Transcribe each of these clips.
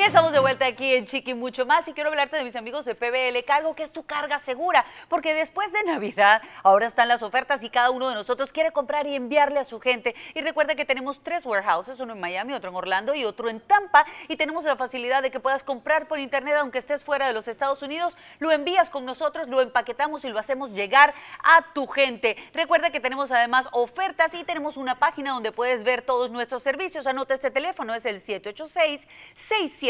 Ya estamos de vuelta aquí en Chiqui Mucho Más y quiero hablarte de mis amigos de PBL Cargo, que es tu carga segura, porque después de Navidad ahora están las ofertas y cada uno de nosotros quiere comprar y enviarle a su gente. Y recuerda que tenemos tres warehouses, uno en Miami, otro en Orlando y otro en Tampa y tenemos la facilidad de que puedas comprar por internet aunque estés fuera de los Estados Unidos, lo envías con nosotros, lo empaquetamos y lo hacemos llegar a tu gente. Recuerda que tenemos además ofertas y tenemos una página donde puedes ver todos nuestros servicios. Anota este teléfono, es el 786 67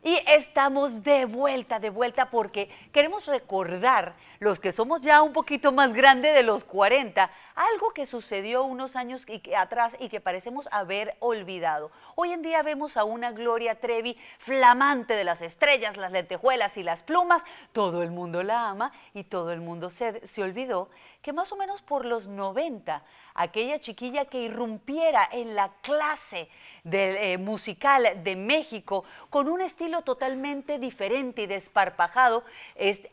Y estamos de vuelta, de vuelta, porque queremos recordar, los que somos ya un poquito más grande de los 40, algo que sucedió unos años y que, atrás y que parecemos haber olvidado. Hoy en día vemos a una Gloria Trevi flamante de las estrellas, las lentejuelas y las plumas. Todo el mundo la ama y todo el mundo se, se olvidó que más o menos por los 90 aquella chiquilla que irrumpiera en la clase eh, musical de México con un estilo totalmente diferente y desparpajado,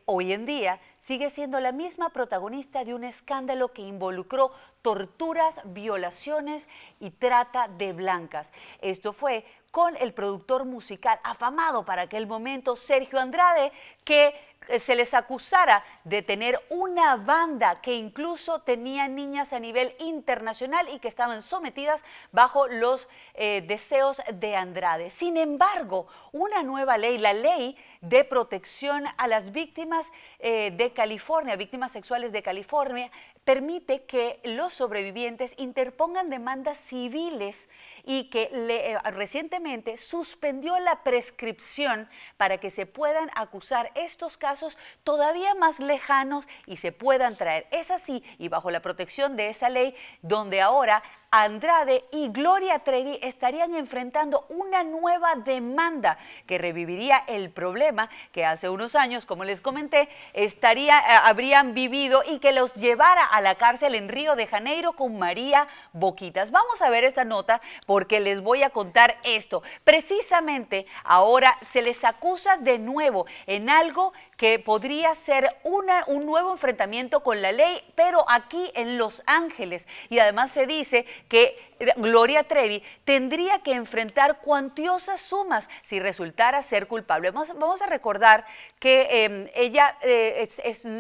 hoy en día sigue siendo la misma protagonista de un escándalo que involucró torturas, violaciones y trata de blancas. Esto fue con el productor musical afamado para aquel momento, Sergio Andrade, que eh, se les acusara de tener una banda que incluso tenía niñas a nivel internacional y que estaban sometidas bajo los eh, deseos de Andrade. Sin embargo, una nueva ley, la ley de protección a las víctimas eh, de California, víctimas sexuales de California, permite que los sobrevivientes interpongan demandas civiles y que eh, recientemente suspendió la prescripción para que se puedan acusar estos casos todavía más lejanos y se puedan traer. Es así y bajo la protección de esa ley donde ahora Andrade y Gloria Trevi estarían enfrentando una nueva demanda que reviviría el problema que hace unos años, como les comenté, estaría, eh, habrían vivido y que los llevara a la cárcel en Río de Janeiro con María Boquitas. Vamos a ver esta nota porque les voy a contar esto. Precisamente ahora se les acusa de nuevo en algo que podría ser una, un nuevo enfrentamiento con la ley, pero aquí en Los Ángeles. Y además se dice que eh, Gloria Trevi tendría que enfrentar cuantiosas sumas si resultara ser culpable. Vamos, a recordar que em, ella eh,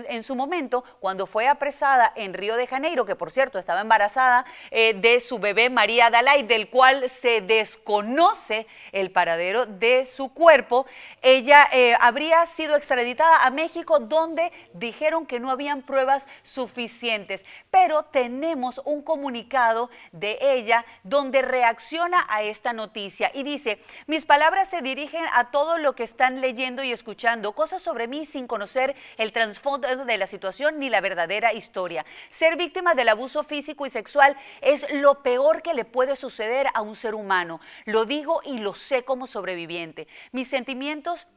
en su momento, cuando fue apresada en Río de Janeiro, que por cierto estaba embarazada eh, de su bebé María Dalai, del cual se desconoce el paradero de su cuerpo, ella habría sido extraditada a México, donde dijeron que no habían pruebas suficientes. Pero tenemos un comunicado de ella donde reacciona a esta noticia y dice, mis palabras se dirigen a todo lo que están leyendo y escuchando, cosas sobre mí sin conocer el trasfondo de la situación ni la verdadera historia. Ser víctima del abuso físico y sexual es lo peor que le puede suceder a un ser humano. Lo digo y lo sé como sobreviviente. Mis sentimientos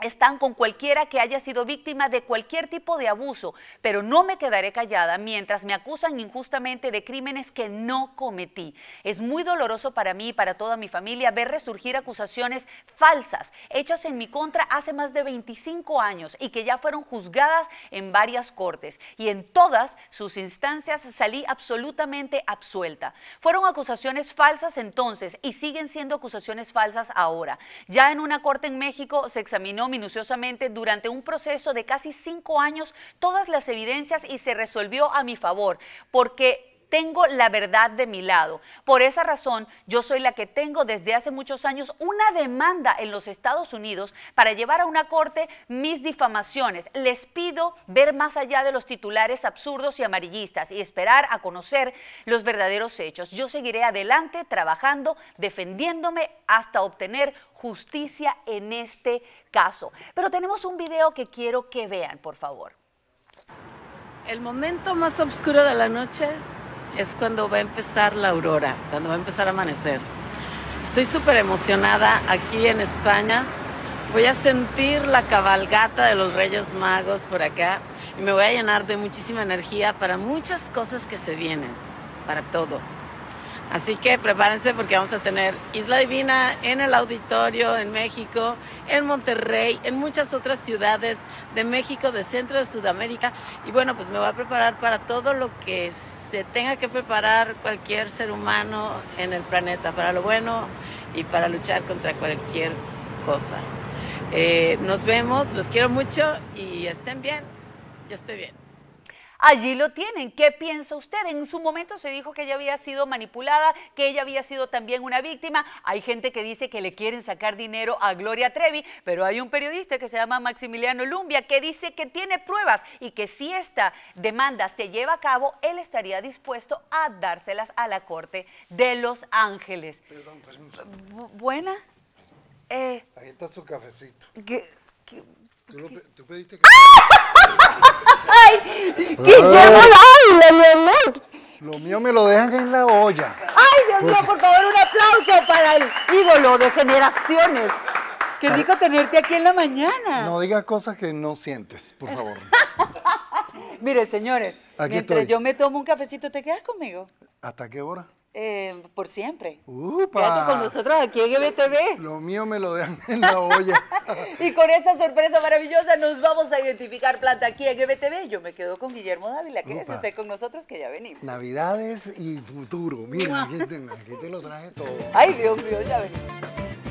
están con cualquiera que haya sido víctima de cualquier tipo de abuso, pero no me quedaré callada mientras me acusan injustamente de crímenes que no cometí. Es muy doloroso para mí y para toda mi familia ver resurgir acusaciones falsas hechas en mi contra hace más de 25 años y que ya fueron juzgadas en varias cortes y en todas sus instancias salí absolutamente absuelta. Fueron acusaciones falsas entonces y siguen siendo acusaciones falsas ahora. Ya en una corte en México se examinó minuciosamente durante un proceso de casi cinco años todas las evidencias y se resolvió a mi favor, porque tengo la verdad de mi lado. Por esa razón, yo soy la que tengo desde hace muchos años una demanda en los Estados Unidos para llevar a una corte mis difamaciones. Les pido ver más allá de los titulares absurdos y amarillistas y esperar a conocer los verdaderos hechos. Yo seguiré adelante trabajando, defendiéndome hasta obtener justicia en este caso. Pero tenemos un video que quiero que vean, por favor. El momento más oscuro de la noche es cuando va a empezar la aurora, cuando va a empezar a amanecer. Estoy súper emocionada aquí en España. Voy a sentir la cabalgata de los Reyes Magos por acá y me voy a llenar de muchísima energía para muchas cosas que se vienen, para todo. Así que prepárense porque vamos a tener Isla Divina en el auditorio en México, en Monterrey, en muchas otras ciudades de México, de Centro de Sudamérica. Y bueno, pues me voy a preparar para todo lo que es tenga que preparar cualquier ser humano en el planeta para lo bueno y para luchar contra cualquier cosa. Eh, nos vemos, los quiero mucho y estén bien. Yo estoy bien. Allí lo tienen. ¿Qué piensa usted? En su momento se dijo que ella había sido manipulada, que ella había sido también una víctima. Hay gente que dice que le quieren sacar dinero a Gloria Trevi, pero hay un periodista que se llama Maximiliano Lumbia que dice que tiene pruebas y que si esta demanda se lleva a cabo, él estaría dispuesto a dárselas a la Corte de Los Ángeles. Perdón, buena. Eh, Ahí está su cafecito. ¿Qué, qué Tú, lo, ¡Ay! ¡Que el Lo mío me lo dejan en la olla. ¡Ay, Dios mío! Pues por favor, un aplauso para el ídolo de generaciones. que rico tenerte aquí en la mañana. No digas cosas que no sientes, por favor. Mire, señores, mientras yo me tomo un cafecito, ¿te quedas conmigo? ¿Hasta qué hora? Eh, por siempre. Upa. Quédate con nosotros aquí en MTV. Lo mío me lo dejan en la olla. y con esta sorpresa maravillosa nos vamos a identificar planta aquí en GBTV. Yo me quedo con Guillermo Dávila. es usted con nosotros que ya venimos. Navidades y futuro. Mira, aquí te lo traje todo. Ay, Dios mío, ya venimos.